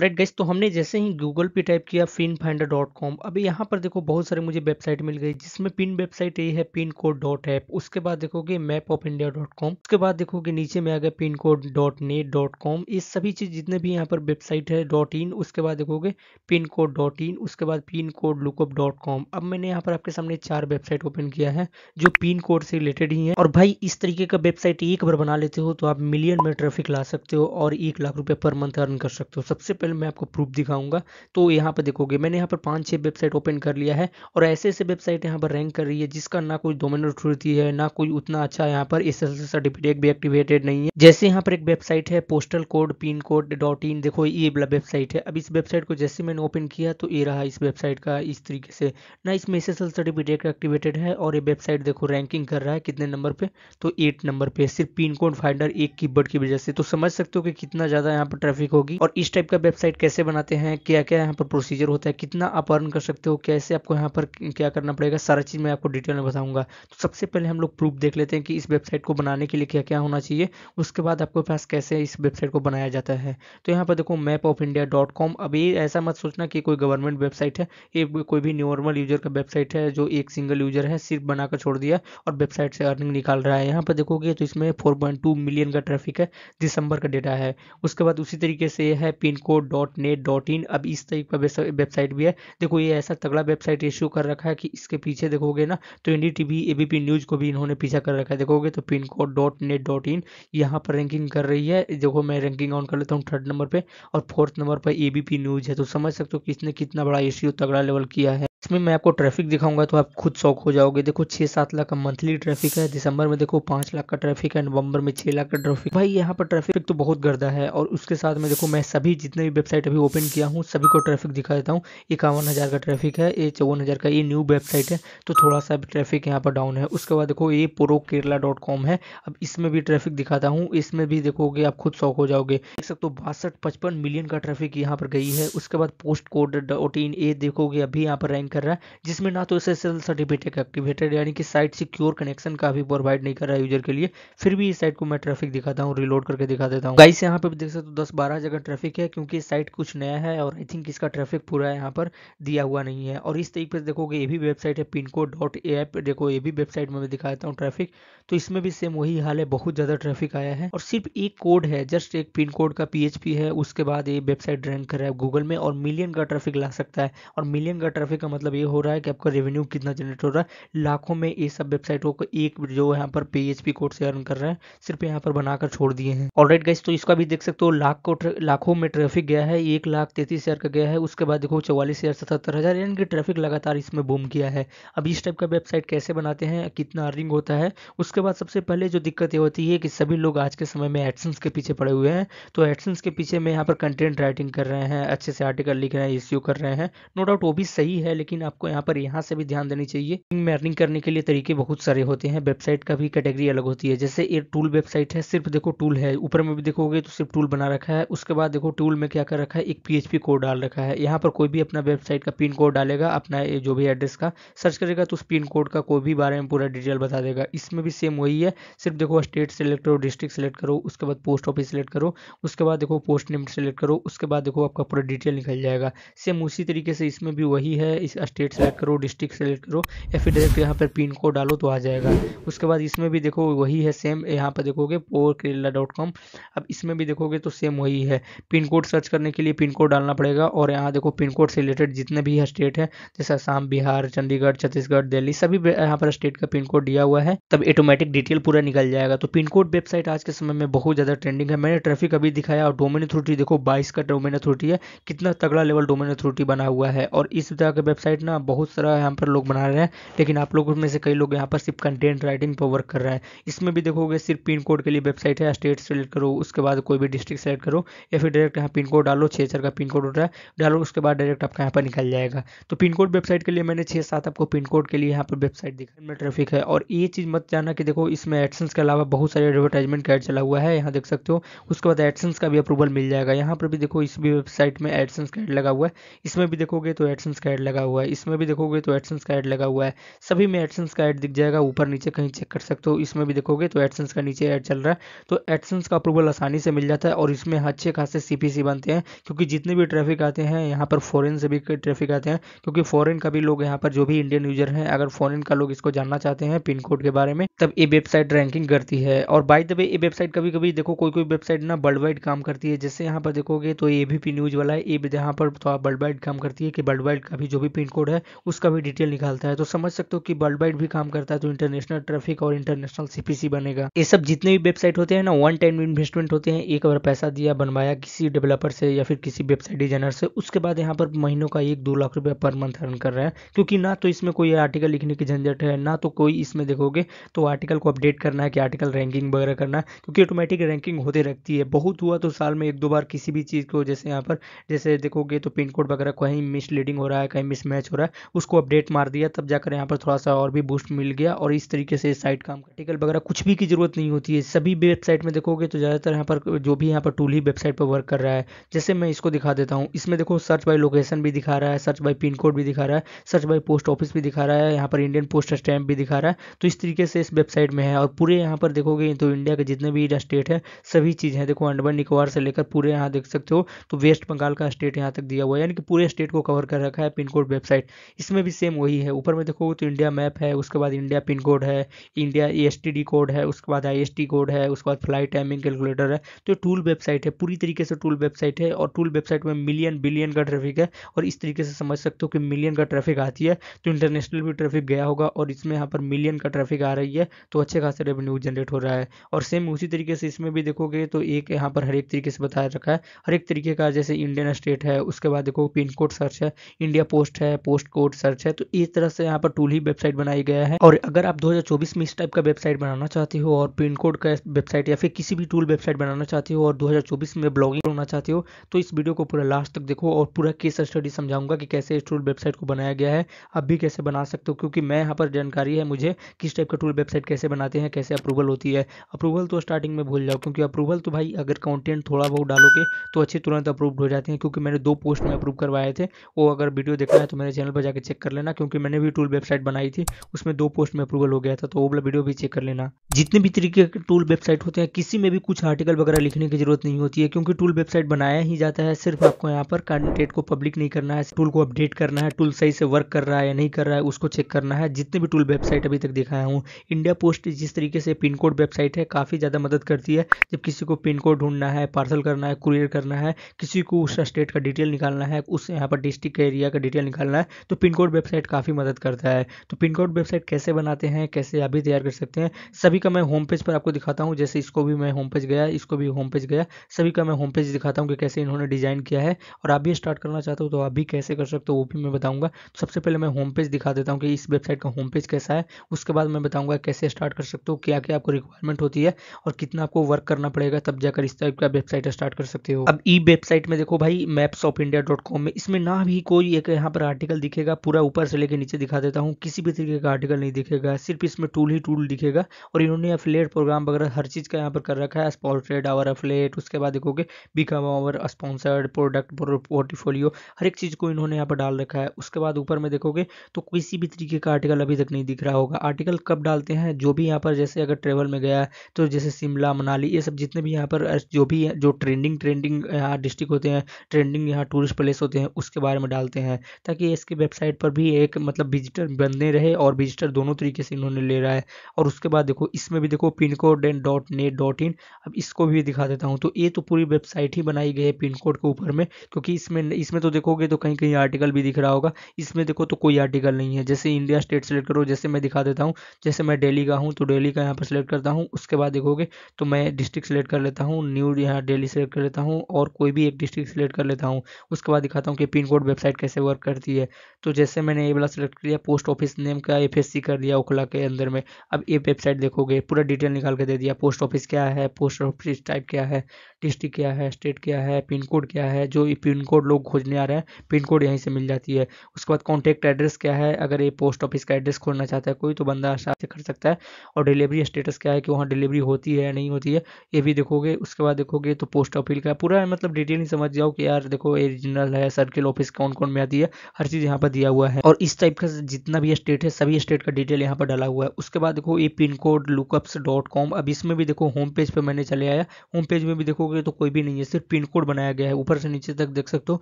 right guys तो हमने जैसे ही गूगल पे टाइप किया पिन फाइंडर डॉट कॉम अभी यहाँ पर देखो बहुत सारे मुझे वेबसाइट मिल गई जिसमें पिन वेबसाइट ये है पिन कोड डॉट ऐप उसके बाद देखोगे map of India dot com उसके बाद देखोगे नीचे में आ गया pin code dot net dot com ये सभी चीज जितने भी यहाँ पर वेबसाइट है डॉट इन उसके बाद देखोगे पिन कोड डॉट इन उसके बाद pin code lookup dot com अब मैंने यहाँ पर आपके सामने चार वेबसाइट ओपन किया है जो पिन कोड से रिलेटेड ही है और भाई इस तरीके का वेबसाइट एक बार बना लेते हो तो आप मिलियन में ट्रैफिक ला सकते हो और एक लाख रुपए पर मंथ अर्न कर सकते हो सबसे पहले मैं आपको प्रूफ दिखाऊंगा तो यहाँ पर देखोगे मैंने यहाँ पर पांच छह वेबसाइट ओपन कर लिया है और ऐसे ऐसे वेबसाइट यहाँ पर रैंक कर रही है जिसका ना कोई डोमेन अथॉरिटी है ना कोई उतना अच्छा यहाँ पर एस सर्टिफिकेट भी एक्टिवेटेड नहीं है जैसे यहाँ पर एक वेबसाइट है postal code pin code dot in देखो ये वाला वेबसाइट है अब इस वेबसाइट को जैसे मैंने ओपन किया तो ये रहा इस वेबसाइट का इस तरीके से ना इसमें एस सर्टिफिकेट एक्टिवेटेड है और ये वेबसाइट देखो रैंकिंग कर रहा है कितने नंबर पे तो एट नंबर पे सिर्फ पिन कोड फाइंडर एक कीबोर्ड की वजह से तो समझ सकते हो कि कितना ज़्यादा यहाँ पर ट्रैफिक होगी और इस टाइप का वेबसाइट कैसे बनाते हैं क्या क्या यहाँ पर प्रोसीजर होता है कितना आप अर्न कर सकते हो कैसे आपको यहाँ पर क्या करना पड़ेगा सारा चीज़ मैं आपको डिटेल में बताऊँगा तो सबसे पहले हम लोग प्रूफ देख लेते हैं कि इस वेबसाइट को बनाने के लिए क्या क्या होना चाहिए उसके बाद आपके पास कैसे इस वेबसाइट को बनाया जाता है तो यहाँ पर देखो map of India dot com अभी ऐसा मत सोचना कि कोई गवर्नमेंट वेबसाइट है ये कोई भी नॉर्मल यूजर का वेबसाइट है जो एक सिंगल यूजर है सिर्फ बनाकर छोड़ दिया और वेबसाइट से अर्निंग निकाल रहा है यहाँ पर देखोगे तो इसमें फोर मिलियन का ट्रैफिक है दिसंबर का डेटा है उसके बाद उसी तरीके से है pin code dot net dot in अब इस टाइप का वेबसाइट भी है देखो ये ऐसा तगड़ा वेबसाइट इशू कर रखा है कि इसके पीछे देखोगे ना तो N D TV ABP news को भी इन्होंने पीछा कर रखा है देखोगे तो pin code dot net dot in यहाँ पर रैंकिंग कर रही है देखो मैं रैंकिंग ऑन कर लेता हूँ थर्ड नंबर पर और फोर्थ नंबर पर ए न्यूज़ है तो समझ सकते हो कि इसने कितना बड़ा इश्यू तगड़ा लेवल किया है इसमें मैं आपको ट्रैफिक दिखाऊंगा तो आप खुद शौक हो जाओगे देखो छः सात लाख का मंथली ट्रैफिक है दिसंबर में देखो पाँच लाख का ट्रैफिक है नवंबर में छः लाख का ट्रैफिक भाई यहाँ पर ट्रैफिक तो बहुत गर्दा है और उसके साथ में देखो मैं सभी जितने भी वेबसाइट अभी ओपन किया हूँ सभी को ट्रैफिक दिखा देता हूँ इक्यावन हज़ार का ट्रैफिक है ये चौवन हज़ार का ये न्यू वेबसाइट है तो थोड़ा सा ट्रैफिक यहाँ पर डाउन है उसके बाद देखो ये प्रो केरला डॉट कॉम है अब इसमें भी ट्रैफिक दिखाता हूँ इसमें भी देखोगे आप खुद शौक हो जाओगे देख सकते हो बासठ पचपन मिलियन का ट्रैफिक यहाँ पर गई है उसके बाद पोस्ट कोड डॉट इन ये देखोगे अभी यहाँ पर रैंक कर रहा है जिसमें ना तो एस सर्टिफिकेट एक्टिवेटेड यानी कि साइट सिक्योर कनेक्शन का भी प्रोवाइड नहीं कर रहा है यूजर के लिए फिर भी इस साइट को मैं ट्रैफिक दिखाता हूँ रिलोड करके दिखा देता हूँ गाइस यहाँ पे देख सकते हो दस बारह जगह ट्रैफिक है क्योंकि साइट कुछ नया है और आई थिंक इसका ट्रैफिक पूरा यहाँ पर दिया हुआ नहीं है और इस तरीके से देखोगे ये भी वेबसाइट है पिनको डॉट एप देखो ये भी वेबसाइट में दिखा देता हूँ ट्रैफिक तो इसमें भी सेम वही हाल है बहुत ज़्यादा ट्रैफिक आया है और सिर्फ एक कोड है जस्ट एक पिन कोड का पी है उसके बाद ये वेबसाइट रैंक कर रहा है गूगल में और मिलियन का ट्रैफिक ला सकता है और मिलियन का ट्रैफिक का मतलब मतलब ये हो रहा है कि आपका रेवेन्यू कितना जनरेट हो रहा है लाखों में ये सब वेबसाइटों को एक जो यहाँ पर पी कोड से अर्न कर रहे हैं सिर्फ यहाँ पर बनाकर छोड़ दिए हैं ऑल राइट तो इसका भी देख सकते हो लाख को लाखों में ट्रैफिक गया है एक लाख तैतीस का गया है उसके बाद देखो चौवालीस हज़ार सतहत्तर हज़ार यानी कि ट्रैफिक लगातार इसमें बूम किया है अब इस टाइप का वेबसाइट कैसे बनाते हैं कितना अर्निंग होता है उसके बाद सबसे पहले जो दिक्कत ये होती है कि सभी लोग आज के समय में एडसन्स के पीछे पड़े हुए हैं तो एडसन्स के पीछे में यहाँ पर कंटेंट राइटिंग कर रहे हैं अच्छे से आर्टिकल लिख रहे हैं इश्यू कर रहे हैं नो डाउट वो भी सही है लेकिन लेकिन आपको यहाँ पर यहाँ से भी ध्यान देनी चाहिए अर्निंग करने के लिए तरीके बहुत सारे होते हैं वेबसाइट का भी कैटेगरी अलग होती है जैसे एक टूल वेबसाइट है सिर्फ देखो टूल है ऊपर में भी देखोगे तो सिर्फ टूल बना रखा है उसके बाद देखो टूल में क्या कर रखा है एक पीएचपी कोड डाल रखा है यहाँ पर कोई भी अपना वेबसाइट का पिन कोड डालेगा अपना जो भी एड्रेस का सर्च करेगा तो उस पिन कोड का कोई भी बारे में पूरा डिटेल बता देगा इसमें भी सेम वही है सिर्फ देखो स्टेट सेलेक्ट करो डिस्ट्रिक्ट सेलेक्ट करो उसके बाद पोस्ट ऑफिस सेलेक्ट करो उसके बाद देखो पोस्ट नेम सेलेक्ट करो उसके बाद देखो आपका पूरा डिटेल निकल जाएगा सेम उसी तरीके से इसमें भी वही है स्टेट सेलेक्ट करो डिस्ट्रिक्ट सेलेक्ट करो या फिर डायरेक्ट यहाँ पर पिन कोड डालो तो आ जाएगा उसके बाद इसमें भी देखो वही है सेम यहाँ पर देखोगे पोर केरला डॉट कॉम अब इसमें भी देखोगे तो सेम वही है पिन कोड सर्च करने के लिए पिन कोड डालना पड़ेगा और यहाँ देखो पिन कोड से रिलेटेड जितने भी है स्टेट है जैसे असम बिहार चंडीगढ़ छत्तीसगढ़ दिल्ली सभी यहाँ पर स्टेट का पिन कोड दिया हुआ है तब ऑटोमेटिक डिटेल पूरा निकल जाएगा तो पिन कोड वेबसाइट आज के समय में बहुत ज़्यादा ट्रेंडिंग है मैंने ट्रैफिक अभी दिखाया और डोमेन अथॉरिटी देखो बाईस का डोमेन अथॉरिटी है कितना तगड़ा लेवल डोमेन अथॉरिटी बना हुआ है और इस तरह के वेबसाइट वेबसाइट ना बहुत सारा यहाँ पर लोग बना रहे हैं लेकिन आप लोग में से कई लोग यहाँ पर सिर्फ कंटेंट राइटिंग पर वर्क कर रहे हैं इसमें भी देखोगे सिर्फ पिन कोड के लिए वेबसाइट है स्टेट सेलेक्ट करो उसके बाद कोई भी डिस्ट्रिक्ट सेलेक्ट करो या फिर डायरेक्ट यहाँ पिन कोड डालो छः चार का पिन कोड उठ रहा है डालो उसके बाद डायरेक्ट आपका यहाँ पर निकल जाएगा तो पिन कोड वेबसाइट के लिए मैंने छः सात आपको पिन कोड के लिए यहाँ पर वेबसाइट दिखाई में ट्रैफिक है और ये चीज़ मत जाना कि देखो इसमें एडसन्स के अलावा बहुत सारे एडवर्टाइजमेंट का चला हुआ है यहाँ देख सकते हो उसके बाद एडसन्स का भी अप्रूवल मिल जाएगा यहाँ पर भी देखो इस भी वेबसाइट में एडसन्स का एड लगा हुआ है इसमें भी देखोगे तो एडसन्स का एड लगा हुआ हुआ है इसमें भी देखोगे तो एडसेंस का एड लगा हुआ है सभी में एडसेंस का एड दिख जाएगा ऊपर नीचे कहीं चेक कर सकते हो इसमें भी देखोगे तो एडसेंस का नीचे एड चल रहा है तो एडसेंस का अप्रूवल आसानी से मिल जाता है और इसमें अच्छे खासे सी बनते हैं क्योंकि जितने भी ट्रैफिक आते हैं यहाँ पर फॉरन से भी ट्रैफिक आते हैं क्योंकि फॉरन का भी लोग यहाँ पर जो भी इंडियन यूजर हैं अगर फॉरन का लोग इसको जानना चाहते हैं पिन कोड के बारे में तब ये वेबसाइट रैंकिंग करती है और बाई द वे ये वेबसाइट कभी कभी देखो कोई कोई वेबसाइट ना वर्ल्ड वाइड काम करती है जैसे यहाँ पर देखोगे तो ए भी पी न्यूज वाला है ये यहाँ पर तो आप वर्ल्ड वाइड काम करती है कि वर्ल्ड वाइड का भी जो भी पिन कोड है उसका भी डिटेल निकालता है तो समझ सकते हो कि वर्ल्ड वाइड भी काम करता है तो इंटरनेशनल ट्रैफिक और इंटरनेशनल सीपीसी बनेगा ये सब जितने भी वेबसाइट होते हैं ना वन टाइम इन्वेस्टमेंट होते हैं एक बार पैसा दिया बनवाया किसी डेवलपर से या फिर किसी वेबसाइट डिजाइनर से उसके बाद यहाँ पर महीनों का एक दो लाख रुपया पर मंथ अर्न कर रहे हैं क्योंकि ना तो इसमें कोई आर्टिकल लिखने की झंझट है ना तो कोई इसमें देखोगे तो आर्टिकल को अपडेट करना है कि आर्टिकल रैंकिंग वगैरह करना है क्योंकि ऑटोमेटिक रैंकिंग होते रहती है बहुत हुआ तो साल में एक दो बार किसी भी चीज़ को जैसे यहाँ पर जैसे देखोगे तो पिन कोड वगैरह कहीं मिसलीडिंग हो रहा है कहीं मिस मैच हो रहा है उसको अपडेट मार दिया तब जाकर यहाँ पर थोड़ा सा और भी बूस्ट मिल गया और इस तरीके से साइट काम टिकल वगैरह कुछ भी की जरूरत नहीं होती है सभी वेबसाइट में देखोगे तो ज़्यादातर यहाँ पर जो भी यहाँ पर टूल ही वेबसाइट पर वर्क कर रहा है जैसे मैं इसको दिखा देता हूँ इसमें देखो सर्च बाई लोकेशन भी दिखा रहा है सर्च बाई पिन कोड भी दिखा रहा है सर्च बाई पोस्ट ऑफिस भी दिखा रहा है यहाँ पर इंडियन पोस्ट स्टैम्प भी दिखा रहा है तो इस तरीके से इस वेबसाइट में है और पूरे यहाँ पर देखोगे तो इंडिया के जितने भी स्टेट है सभी चीज़ है देखो अंडमान निकोबार से लेकर पूरे यहाँ देख सकते हो तो वेस्ट बंगाल का स्टेट यहाँ तक दिया हुआ है यानी कि पूरे स्टेट को कवर कर रखा है पिन कोड वेब वेबसाइट इसमें भी सेम वही है ऊपर में देखोगे तो इंडिया मैप है उसके बाद इंडिया पिन कोड है इंडिया ई कोड है उसके बाद आई कोड है उसके बाद फ्लाइट टाइमिंग कैलकुलेटर है तो टूल वेबसाइट है पूरी तरीके से टूल वेबसाइट है और टूल वेबसाइट में मिलियन बिलियन का ट्रैफिक है और इस तरीके से समझ सकते हो कि मिलियन का ट्रैफिक आती है तो इंटरनेशनल भी ट्रैफिक गया होगा और इसमें यहाँ पर मिलियन का ट्रैफिक आ रही है तो अच्छे खासे रेवेन्यू जनरेट हो रहा है और सेम उसी तरीके से इसमें भी देखोगे तो एक यहाँ पर हर एक तरीके से बताया रखा है हर एक तरीके का जैसे इंडियन स्टेट है उसके बाद देखो पिन कोड सर्च है इंडिया पोस्ट है है पोस्ट कोड सर्च है तो इस तरह से यहाँ पर टूल ही वेबसाइट बनाया गया है और अगर आप 2024 में इस टाइप का वेबसाइट बनाना चाहते हो और पिन कोड का वेबसाइट या फिर किसी भी टूल वेबसाइट बनाना चाहते हो और 2024 में ब्लॉगिंग करना चाहते हो तो इस वीडियो को पूरा लास्ट तक देखो और पूरा केस स्टडी समझाऊंगा कि कैसे इस टूल वेबसाइट को बनाया गया है अब भी कैसे बना सकते हो क्योंकि मैं यहाँ पर जानकारी है मुझे किस टाइप का टूल वेबसाइट कैसे बनाते हैं कैसे अप्रूवल होती है अप्रूवल तो स्टार्टिंग में भूल जाओ क्योंकि अप्रूवल तो भाई अगर कॉन्टेंट थोड़ा बहुत डालोगे तो अच्छे तुरंत अप्रूव हो जाते हैं क्योंकि मैंने दो पोस्ट में अप्रूव करवाए थे वो अगर वीडियो देखना है तो मेरे चैनल पर जाकर चेक कर लेना क्योंकि मैंने भी टूल वेबसाइट बनाई थी उसमें दो पोस्ट में अप्रूवल हो गया था तो वो वाला वीडियो भी चेक कर लेना जितने भी तरीके के टूल वेबसाइट होते हैं किसी में भी कुछ आर्टिकल वगैरह लिखने की जरूरत नहीं होती है क्योंकि टूल वेबसाइट बनाया ही जाता है सिर्फ आपको यहाँ पर कैंडिडेट को पब्लिक नहीं करना है टूल को अपडेट करना है टूल सही से वर्क कर रहा है या नहीं कर रहा है उसको चेक करना है जितने भी टूल वेबसाइट अभी तक दिखाया हूँ इंडिया पोस्ट जिस तरीके से पिन कोड वेबसाइट है काफ़ी ज़्यादा मदद करती है जब किसी को पिन कोड ढूंढना है पार्सल करना है कुरियर करना है किसी को उसका स्टेट का डिटेल निकालना है उस यहाँ पर डिस्ट्रिक्ट एरिया का डिटेल निकाल निकालना है तो पिन कोड वेबसाइट काफ़ी मदद करता है तो पिन कोड वेबसाइट कैसे बनाते हैं कैसे आप भी तैयार कर सकते हैं सभी का मैं होम पेज पर आपको दिखाता हूँ जैसे इसको भी मैं होम पेज गया इसको भी होम पेज गया सभी का मैं होम पेज दिखाता हूँ कि कैसे इन्होंने डिज़ाइन किया है और आप भी स्टार्ट करना चाहते हो तो आप भी कैसे कर सकते हो वो भी मैं बताऊँगा तो सबसे पहले मैं होम पेज दिखा देता हूँ कि इस वेबसाइट का होम पेज कैसा है उसके बाद मैं बताऊँगा कैसे स्टार्ट कर सकते हो क्या क्या आपको रिक्वायरमेंट होती है और कितना आपको वर्क करना पड़ेगा तब जाकर इस टाइप का वेबसाइट स्टार्ट कर सकते हो अब ई वेबसाइट में देखो भाई maps of India dot com में इसमें ना भी कोई एक यहाँ पर आर्टिकल दिखेगा पूरा ऊपर से लेकर नीचे दिखा देता हूँ किसी भी तरीके का आर्टिकल नहीं दिखेगा सिर्फ इसमें टूल ही टूल दिखेगा और इन्होंने अफलेट प्रोग्राम वगैरह हर चीज़ का यहाँ पर कर रखा है स्पॉन्सर्ड आवर अफलेट उसके बाद देखोगे become our sponsored product portfolio हर एक चीज़ को इन्होंने यहाँ पर डाल रखा है उसके बाद ऊपर में देखोगे तो किसी भी तरीके का आर्टिकल अभी तक नहीं दिख रहा होगा आर्टिकल कब डालते हैं जो भी यहाँ पर जैसे अगर ट्रेवल में गया तो जैसे शिमला मनाली ये सब जितने भी यहाँ पर जो भी जो ट्रेंडिंग ट्रेंडिंग यहाँ डिस्ट्रिक्ट होते हैं ट्रेंडिंग यहाँ टूरिस्ट प्लेस होते हैं उसके बारे में डालते हैं ताकि कि इसकी वेबसाइट पर भी एक मतलब विजिटर बनने रहे और विजिटर दोनों तरीके से इन्होंने ले रहा है और उसके बाद देखो इसमें भी देखो pin code and dot net dot in अब इसको भी दिखा देता हूँ तो ये तो पूरी वेबसाइट ही बनाई गई है पिन कोड के ऊपर में क्योंकि इसमें इसमें तो देखोगे तो कहीं कहीं आर्टिकल भी दिख रहा होगा इसमें देखो तो कोई आर्टिकल नहीं है जैसे इंडिया स्टेट सेलेक्ट करो जैसे मैं दिखा देता हूँ जैसे मैं डेली का हूँ तो डेली का यहाँ पर सेलेक्ट करता हूँ उसके बाद देखोगे तो मैं डिस्ट्रिक्ट सेलेक्ट कर लेता हूँ न्यू यहाँ डेली सेलेक्ट कर लेता हूँ और कोई भी एक डिस्ट्रिक्ट सेलेक्ट कर लेता हूँ उसके बाद दिखाता हूँ कि पिन कोड वेबसाइट कैसे वर्क करती है होती है तो जैसे मैंने ये वाला सेलेक्ट किया पोस्ट ऑफिस नेम का एफ कर दिया ओखला के अंदर में अब ये वेबसाइट देखोगे पूरा डिटेल निकाल के दे दिया पोस्ट ऑफिस क्या है पोस्ट ऑफिस टाइप क्या है डिस्ट्रिक्ट क्या है स्टेट क्या है पिन कोड क्या है जो पिन कोड लोग खोजने आ रहे हैं पिन कोड यहीं से मिल जाती है उसके बाद कॉन्टैक्ट एड्रेस क्या है अगर ये पोस्ट ऑफिस का एड्रेस खोलना चाहता है कोई तो बंदा आसानी से कर सकता है और डिलीवरी स्टेटस क्या है कि वहाँ डिलीवरी होती है या नहीं होती है ये भी देखोगे उसके बाद देखोगे तो पोस्ट ऑफिस का पूरा मतलब डिटेल ही समझ जाओ कि यार देखो ये रीजनल है सर्किल ऑफिस कौन कौन में आती है हर हर चीज़ यहाँ पर दिया हुआ है और इस टाइप का जितना भी स्टेट है सभी स्टेट का डिटेल यहाँ पर डाला हुआ है उसके बाद देखो ये pin code lookups dot com अब इसमें भी देखो होम पेज पर मैंने चले आया होम पेज में भी देखोगे तो कोई भी नहीं है सिर्फ पिन कोड बनाया गया है ऊपर से नीचे तक देख सकते हो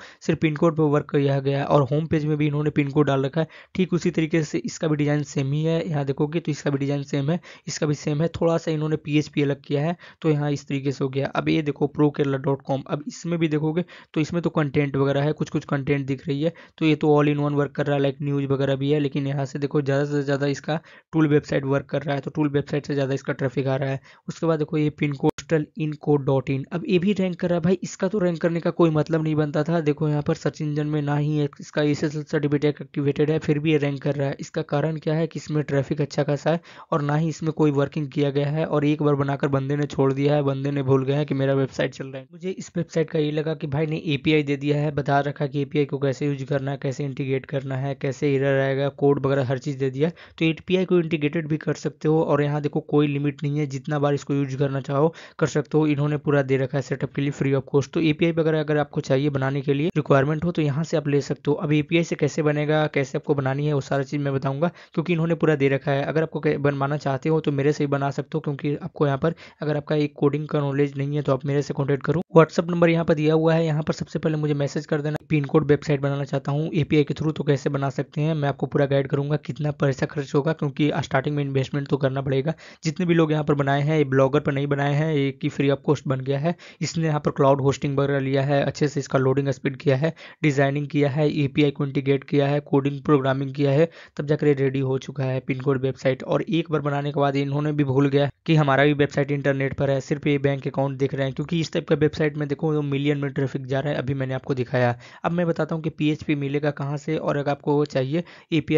सिर्फ पिन कोड पर वर्क किया गया है और होम पेज में भी इन्होंने पिन कोड डाल रखा है ठीक उसी तरीके से इसका भी डिज़ाइन सेम ही है यहाँ देखोगे तो इसका भी डिज़ाइन सेम है इसका भी सेम है थोड़ा सा इन्होंने पी अलग किया है तो यहाँ इस तरीके से हो गया अब ये देखो प्रो अब इसमें भी देखोगे तो इसमें तो कंटेंट वगैरह है कुछ कुछ कंटेंट दिख रही है तो ये तो ऑल इन वन वर्क कर रहा है लाइक न्यूज़ वगैरह भी है लेकिन यहाँ से देखो ज़्यादा से ज़्यादा इसका टूल वेबसाइट वर्क कर रहा है तो टूल वेबसाइट से ज़्यादा इसका ट्रैफिक आ रहा है उसके बाद देखो ये पिन कोड पोस्टल इनको डॉट इन अब ये भी रैंक कर रहा है भाई इसका तो रैंक करने का कोई मतलब नहीं बनता था देखो यहाँ पर सर्च इंजन में ना ही इसका एस एस सर्टिफिकेट एक्टिवेटेड है फिर भी ये रैंक कर रहा है इसका कारण क्या है कि इसमें ट्रैफिक अच्छा खासा है और ना ही इसमें कोई वर्किंग किया गया है और एक बार बनाकर बंदे ने छोड़ दिया है बंदे ने भूल गया है कि मेरा वेबसाइट चल रहा है मुझे इस वेबसाइट का ये लगा कि भाई ने ए दे दिया है बता रखा कि ए को कैसे यूज करना है कैसे इंटीग्रेट करना है कैसे एरर आएगा कोड वगैरह हर चीज़ दे दिया तो ए को इंटीग्रेटेड भी कर सकते हो और यहाँ देखो कोई लिमिट नहीं है जितना बार इसको यूज करना चाहो कर सकते हो इन्होंने पूरा दे रखा है सेटअप के लिए फ्री ऑफ कॉस्ट तो एपीआई वगैरह अगर आपको चाहिए बनाने के लिए रिक्वायरमेंट हो तो यहाँ से आप ले सकते हो अब एपीआई से कैसे बनेगा कैसे आपको बनानी है वो सारा चीज़ मैं बताऊंगा क्योंकि इन्होंने पूरा दे रखा है अगर आपको बनवाना चाहते हो तो मेरे से ही बना सकते हो क्योंकि आपको यहाँ पर अगर आपका एक कोडिंग का नॉलेज नहीं है तो आप मेरे से कॉन्टेक्ट करो व्हाट्सअप नंबर यहाँ पर दिया हुआ है यहाँ पर सबसे पहले मुझे मैसेज कर देना पिन कोड वेबसाइट बनाना चाहता हूँ एपीआई के थ्रू तो कैसे बना सकते हैं मैं आपको पूरा गाइड करूंगा कितना पैसा खर्च होगा क्योंकि स्टार्टिंग में इन्वेस्टमेंट तो करना पड़ेगा जितने भी लोग यहाँ पर बनाए हैं ये ब्लॉगर पर नहीं बनाए हैं पे कि फ्री ऑफ कॉस्ट बन गया है इसने यहाँ पर क्लाउड होस्टिंग वगैरह लिया है अच्छे से इसका लोडिंग स्पीड किया है डिजाइनिंग किया है ए पी इंटीग्रेट किया है कोडिंग प्रोग्रामिंग किया है तब जाकर ये रेडी हो चुका है पिन कोड वेबसाइट और एक बार बनाने के बाद इन्होंने भी भूल गया कि हमारा भी वेबसाइट इंटरनेट पर है सिर्फ ये बैंक अकाउंट देख रहे हैं क्योंकि इस टाइप का वेबसाइट में देखो तो मिलियन में ट्रैफिक जा रहा है अभी मैंने आपको दिखाया अब मैं बताता हूँ कि पी मिलेगा कहाँ से और अगर आपको चाहिए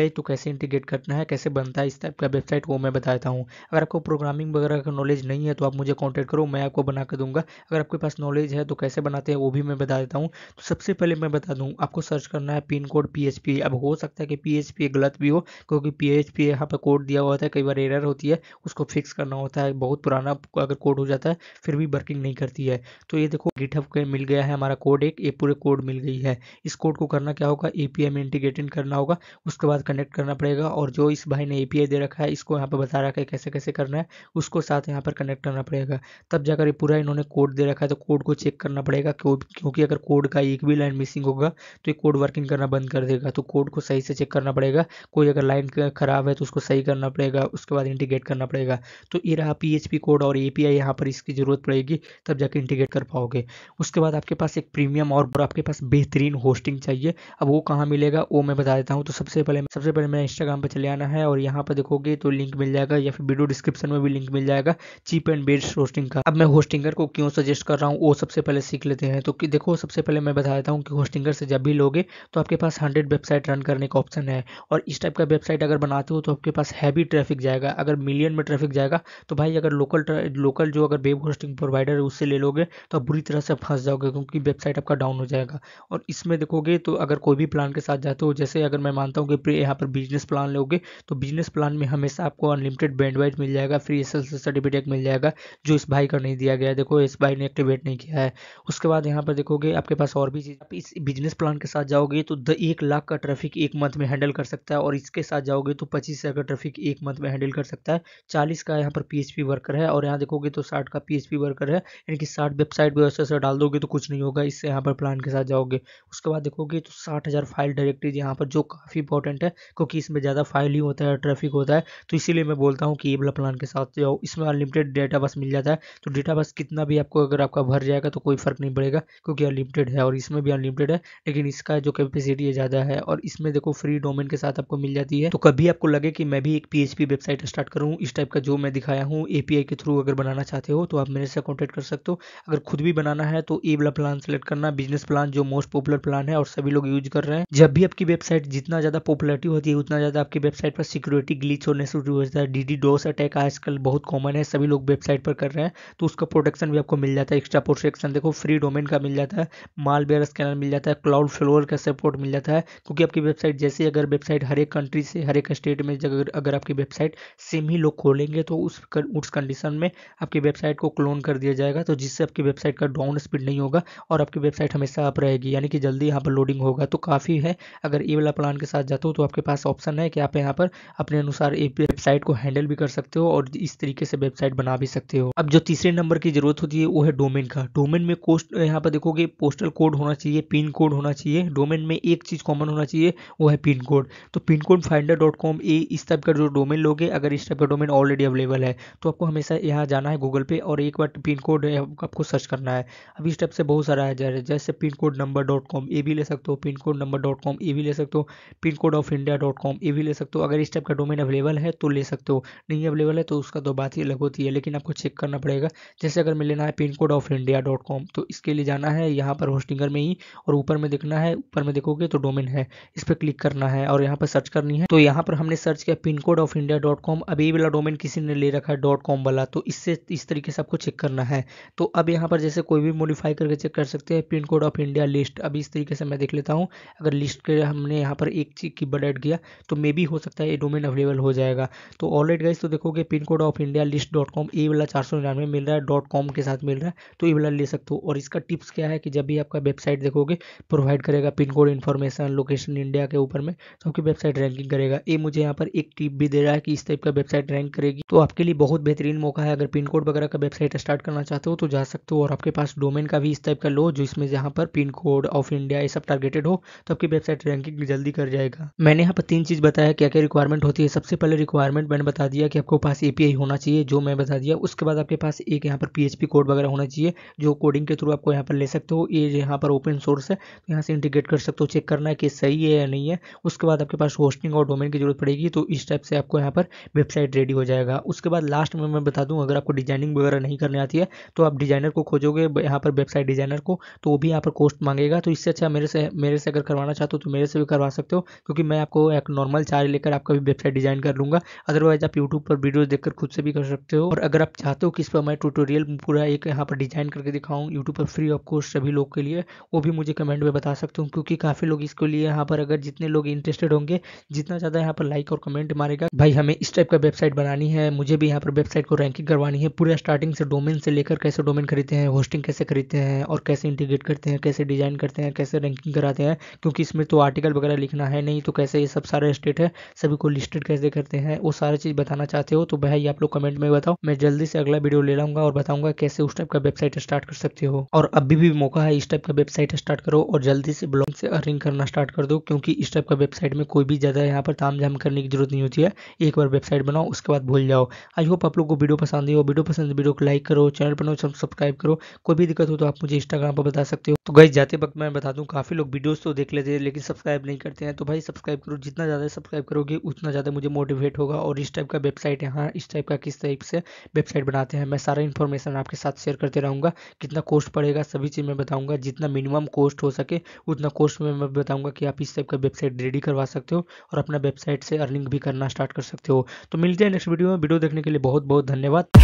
ए तो कैसे इंटीग्रेट करना है कैसे बनता है इस टाइप का वेबसाइट वो मैं बताता हूँ अगर आपको प्रोग्रामिंग वगैरह का नॉलेज नहीं है तो आप मुझे कॉन्टैक्ट करो मैं आपको बना कर दूंगा अगर आपके पास नॉलेज है तो कैसे बनाते हैं वो भी मैं बता देता हूँ तो सबसे पहले मैं बता दूँ आपको सर्च करना है पिन कोड पी अब हो सकता है कि पी गलत भी हो क्योंकि पी एच पी यहाँ पर कोड दिया हुआ है कई बार एरर होती है उसको फिक्स करना होता है बहुत पुराना अगर कोड हो जाता है फिर भी वर्किंग नहीं करती है तो ये देखो गिटअप के मिल गया है हमारा कोड एक ये पूरे कोड मिल गई है इस कोड को करना क्या होगा ए पी इंटीग्रेटेड करना होगा उसके बाद कनेक्ट करना पड़ेगा और जो इस भाई ने ए दे रखा है इसको यहाँ पर बता रखा है कैसे कैसे करना है उसको साथ यहाँ पर कनेक्ट करना पड़ेगा तब जाकर ये पूरा इन्होंने कोड दे रखा है तो कोड को चेक करना पड़ेगा क्योंकि अगर कोड का एक भी लाइन मिसिंग होगा तो ये कोड वर्किंग करना बंद कर देगा तो कोड को सही से चेक करना पड़ेगा कोई अगर लाइन ख़राब है तो उसको सही करना पड़ेगा उसके बाद इंटीग्रेट करना पड़ेगा तो ये रहा पी कोड और ए पी यहाँ पर इसकी ज़रूरत पड़ेगी तब जाकर इंटीग्रेट कर पाओगे उसके बाद आपके पास एक प्रीमियम और आपके पास बेहतरीन होस्टिंग चाहिए अब वो कहाँ मिलेगा वो मैं बता देता हूँ तो सबसे पहले सबसे पहले मेरा इंस्टाग्राम पर चले आना है और यहाँ पर देखोगे तो लिंक मिल जाएगा या फिर वीडियो डिस्क्रिप्शन में भी लिंक मिल जाएगा चीप एंड बेस्ट होस्टिंग का अब मैं होस्टिंगर को क्यों सजेस्ट कर रहा हूँ वो सबसे पहले सीख लेते हैं तो कि देखो सबसे पहले मैं बता देता हूँ कि होस्टिंगर से जब भी लोगे तो आपके पास हंड्रेड वेबसाइट रन करने का ऑप्शन है और इस टाइप का वेबसाइट अगर बनाते हो तो आपके पास हैवी ट्रैफिक जाएगा अगर मिलियन में ट्रैफिक जाएगा तो भाई अगर लोकल लोकल जो अगर वेब होस्टिंग प्रोवाइडर है उससे ले लोगे तो आप बुरी तरह से फंस जाओगे क्योंकि वेबसाइट आपका डाउन हो जाएगा और इसमें देखोगे तो अगर कोई भी प्लान के साथ जाते हो जैसे अगर मैं मानता हूँ कि यहाँ पर बिजनेस प्लान लोगे तो बिजनेस प्लान में हमेशा आपको अनलिमिटेड बैंडवाइट मिल जाएगा फ्री एस सर्टिफिकेट मिल जाएगा जो इस भाई कर नहीं दिया गया देखो एस बाई ने एक्टिवेट नहीं किया है उसके बाद यहाँ पर देखोगे आपके पास और भी चीज़ आप इस बिजनेस प्लान के साथ जाओगे तो द एक लाख का ट्रैफिक एक मंथ में हैंडल कर सकता है और इसके साथ जाओगे तो पच्चीस हज़ार का ट्रैफिक एक मंथ में हैंडल कर सकता है चालीस का यहाँ पर पी वर्कर है और यहाँ देखोगे तो साठ का पी वर्कर है यानी कि साठ वेबसाइट व्यवस्था से डाल दोगे तो कुछ नहीं होगा इससे यहाँ पर प्लान के साथ जाओगे उसके बाद देखोगे तो साठ हज़ार फाइल डायरेक्टरीज यहाँ पर जो काफ़ी इंपॉर्टेंट है क्योंकि इसमें ज़्यादा फाइल ही होता है ट्रैफिक होता है तो इसीलिए मैं बोलता हूँ कि ये वाला प्लान के साथ जाओ इसमें अनलिमिटेड डेटा बस मिल जाता है तो डेटा बस कितना भी आपको अगर आपका भर जाएगा तो कोई फ़र्क नहीं पड़ेगा क्योंकि अनलिमिटेड है और इसमें भी अनलिमिटेड है लेकिन इसका जो कैपेसिटी है ज़्यादा है और इसमें देखो फ्री डोमेन के साथ आपको मिल जाती है तो कभी आपको लगे कि मैं भी एक पी वेबसाइट स्टार्ट करूँ इस टाइप का जो मैं दिखाया हूँ ए के थ्रू अगर बनाना चाहते हो तो आप मेरे से कॉन्टैक्ट कर सकते हो अगर खुद भी बनाना है तो ए वाला प्लान सेलेक्ट करना बिजनेस प्लान जो मोस्ट पॉपुलर प्लान है और सभी लोग यूज कर रहे हैं जब भी आपकी वेबसाइट जितना ज़्यादा पॉपुलरिटी होती है उतना ज़्यादा आपकी वेबसाइट पर सिक्योरिटी ग्लीच होने शुरू हो जाता है डी डोस अटैक आजकल बहुत कॉमन है सभी लोग वेबसाइट पर कर रहे हैं तो उसका प्रोटेक्शन भी आपको मिल जाता है एक्स्ट्रा प्रोटेक्शन देखो फ्री डोमेन का मिल जाता है मालवेयर स्कैनर मिल जाता है क्लाउड फ्लोर का सपोर्ट मिल जाता है क्योंकि आपकी वेबसाइट जैसे अगर वेबसाइट हर एक कंट्री से हर एक स्टेट में अगर आपकी वेबसाइट सेम ही लोग खोलेंगे तो उस उस कंडीशन में आपकी वेबसाइट को क्लोन कर दिया जाएगा तो जिससे आपकी वेबसाइट का डाउन स्पीड नहीं होगा और आपकी वेबसाइट हमेशा अप रहेगी यानी कि जल्दी यहाँ पर लोडिंग होगा तो काफ़ी है अगर ई वाला प्लान के साथ जाते हो तो आपके पास ऑप्शन है कि आप यहाँ पर अपने अनुसार वेबसाइट को हैंडल भी कर सकते हो और इस तरीके से वेबसाइट बना भी सकते हो अब जो तीसरे नंबर की ज़रूरत होती है वो है डोमेन का डोमेन में कोस्ट यहाँ पर देखोगे पोस्टल कोड होना चाहिए पिन कोड होना चाहिए डोमेन में एक चीज़ कॉमन होना चाहिए वो है पिन कोड तो pin code finder dot com ए इस टाइप का जो डोमेन लोगे अगर इस टाइप का डोमेन ऑलरेडी अवेलेबल है तो आपको हमेशा यहाँ जाना है गूगल पे और एक बार पिन कोड आपको सर्च करना है अब इस टाइप से बहुत सारा है जैसे pin code number dot com ए भी ले सकते हो pin code number dot com ए भी ले सकते हो pin code of India dot com ए भी ले सकते हो अगर इस टाइप का डोमेन अवेलेबल है तो ले सकते हो नहीं अवेलेबल है तो उसका तो बात ही अलग होती है लेकिन आपको चेक करना पड़ेगा पड़ेगा जैसे अगर मैं लेना है pin code of India dot com तो इसके लिए जाना है यहाँ पर होस्टिंगर में ही और ऊपर में देखना है ऊपर में देखोगे तो डोमेन है इस पर क्लिक करना है और यहाँ पर सर्च करनी है तो यहाँ पर हमने सर्च किया pin code of India dot com अभी वाला डोमेन किसी ने ले रखा है डॉट कॉम वाला तो इससे इस तरीके से आपको चेक करना है तो अब यहाँ पर जैसे कोई भी मॉडिफाई करके चेक कर सकते हैं pin code of India list अभी इस तरीके से मैं देख लेता हूँ अगर लिस्ट के हमने यहाँ पर एक चीज की बर्ड ऐड किया तो मे भी हो सकता है ये डोमेन अवेलेबल हो जाएगा तो ऑलरेडी गाइस तो देखोगे pin code of India list dot com ए वाला चार सौ निन्यानवे में मिल रहा है डॉट कॉम के साथ मिल रहा है तो ये वाला ले सकते हो और इसका टिप्स क्या है कि जब भी आपका वेबसाइट देखोगे प्रोवाइड करेगा pin code information location India के ऊपर में तो आपकी वेबसाइट रैंकिंग करेगा ये मुझे यहाँ पर एक टिप भी दे रहा है कि इस टाइप का वेबसाइट रैंक करेगी तो आपके लिए बहुत बेहतरीन मौका है अगर पिन कोड वगैरह का वेबसाइट स्टार्ट करना चाहते हो तो जा सकते हो और आपके पास डोमेन का भी इस टाइप का लो जो इसमें जहाँ पर पिन कोड ऑफ इंडिया ये सब टारगेटेड हो तो आपकी वेबसाइट रैंकिंग जल्दी कर जाएगा मैंने यहाँ पर तीन चीज़ बताया क्या क्या रिक्वायरमेंट होती है सबसे पहले रिक्वायरमेंट मैंने बता दिया कि आपको पास एपीआई होना चाहिए जो मैं बता दिया उसके बाद आपके पास पास एक यहाँ पर पी कोड वगैरह होना चाहिए जो कोडिंग के थ्रू आपको यहाँ पर ले सकते हो ये यहाँ पर ओपन सोर्स है तो यहाँ से इंटीग्रेट कर सकते हो चेक करना है कि सही है या नहीं है उसके बाद आपके पास होस्टिंग और डोमेन की जरूरत पड़ेगी तो इस टाइप से आपको यहाँ पर वेबसाइट रेडी हो जाएगा उसके बाद लास्ट में मैं बता दूँ अगर आपको डिजाइनिंग वगैरह नहीं करनी आती है तो आप डिजाइनर को खोजोगे यहाँ पर वेबसाइट डिजाइनर को तो वो भी यहाँ पर कोस्ट मांगेगा तो इससे अच्छा मेरे से मेरे से अगर करवाना चाहते हो तो मेरे से भी करवा सकते हो क्योंकि मैं आपको एक नॉर्मल चार्ज लेकर आपका भी वेबसाइट डिजाइन कर लूँगा अदरवाइज आप यूट्यूब पर वीडियो देखकर खुद से भी कर सकते हो और अगर आप चाहते हो कि इस पर मैं ट्यूटोरियल पूरा एक यहाँ पर डिज़ाइन करके दिखाऊँ यूट्यूब पर फ्री ऑफ कॉस्ट सभी लोग के लिए वो भी मुझे कमेंट में बता सकते हो क्योंकि काफ़ी लोग इसके लिए यहाँ पर अगर जितने लोग इंटरेस्टेड होंगे जितना ज़्यादा यहाँ पर लाइक और कमेंट मारेगा भाई हमें इस टाइप का वेबसाइट बनानी है मुझे भी यहाँ पर वेबसाइट को रैंकिंग करवानी है पूरा स्टार्टिंग से डोमेन से लेकर कैसे डोमेन खरीदते हैं होस्टिंग कैसे खरीदते हैं और कैसे इंटीग्रेट करते हैं कैसे डिज़ाइन करते हैं कैसे रैंकिंग कराते हैं क्योंकि इसमें तो आर्टिकल वगैरह लिखना है नहीं तो कैसे ये सब सारे स्टेट है सभी को लिस्टेड कैसे करते हैं वो सारी चीज़ बताना चाहते हो तो भाई आप लोग कमेंट में बताओ मैं जल्दी से अगला वीडियो ले ले लाऊंगा और बताऊंगा कैसे उस टाइप का वेबसाइट स्टार्ट कर सकते हो और अभी भी मौका है इस टाइप का वेबसाइट स्टार्ट करो और जल्दी से ब्लॉग से अर्निंग करना स्टार्ट कर दो क्योंकि इस टाइप का वेबसाइट में कोई भी ज़्यादा यहाँ पर ताम झाम करने की जरूरत नहीं होती है एक बार वेबसाइट बनाओ उसके बाद भूल जाओ आई होप आप लोग को वीडियो पसंद है वीडियो पसंद वीडियो को लाइक करो चैनल पर सब्सक्राइब तो करो कोई भी दिक्कत हो तो आप मुझे इंस्टाग्राम पर बता सकते हो तो गई जाते वक्त मैं बता दूँ काफ़ी लोग वीडियोज़ तो देख लेते हैं लेकिन सब्सक्राइब नहीं करते हैं तो भाई सब्सक्राइब करो जितना ज़्यादा सब्सक्राइब करोगे उतना ज़्यादा मुझे मोटिवेट होगा और इस टाइप का वेबसाइट यहाँ इस टाइप का किस टाइप से वेबसाइट बनाते हैं मैं सारा इन्फॉर्मेशन आपके साथ शेयर करते रहूँगा कितना कोस्ट पड़ेगा सभी चीज़ मैं बताऊँगा जितना मिनिमम कोस्ट हो सके उतना कोस्ट में मैं बताऊँगा कि आप इस टाइप का वेबसाइट रेडी करवा सकते हो और अपना वेबसाइट से अर्निंग भी करना स्टार्ट कर सकते हो तो मिलते हैं नेक्स्ट वीडियो में वीडियो देखने के लिए बहुत बहुत धन्यवाद